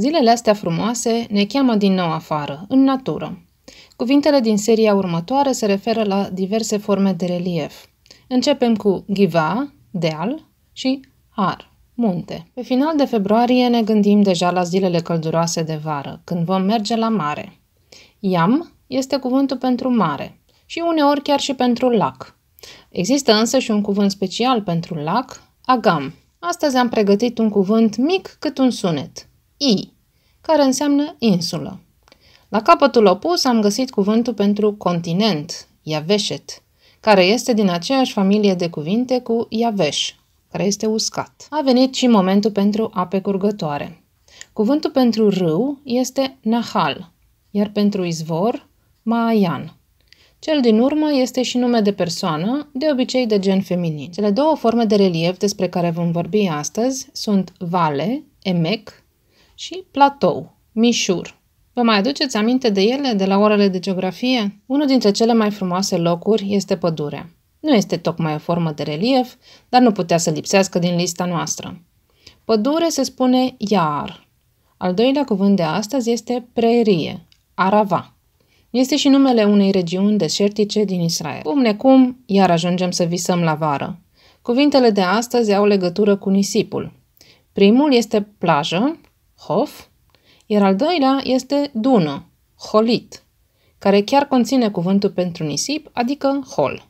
Zilele astea frumoase ne cheamă din nou afară, în natură. Cuvintele din seria următoare se referă la diverse forme de relief. Începem cu Giva, deal, și har, munte. Pe final de februarie ne gândim deja la zilele călduroase de vară, când vom merge la mare. Iam este cuvântul pentru mare și uneori chiar și pentru lac. Există însă și un cuvânt special pentru lac, agam. Astăzi am pregătit un cuvânt mic cât un sunet – I, care înseamnă insulă. La capătul opus am găsit cuvântul pentru continent, Iaveșet, care este din aceeași familie de cuvinte cu Iaveș, care este uscat. A venit și momentul pentru ape curgătoare. Cuvântul pentru râu este Nahal, iar pentru izvor, Maayan. Cel din urmă este și nume de persoană, de obicei de gen feminin. Cele două forme de relief despre care vom vorbi astăzi sunt vale, emek și platou, mișur. Vă mai aduceți aminte de ele de la orele de geografie? Unul dintre cele mai frumoase locuri este pădurea. Nu este tocmai o formă de relief, dar nu putea să lipsească din lista noastră. Pădure se spune iar. Al doilea cuvânt de astăzi este prerie, arava. Este și numele unei regiuni deșertice din Israel. Cum necum, iar ajungem să visăm la vară. Cuvintele de astăzi au legătură cu nisipul. Primul este plajă, Hof, iar al doilea este Dună, Holit, care chiar conține cuvântul pentru nisip, adică hol.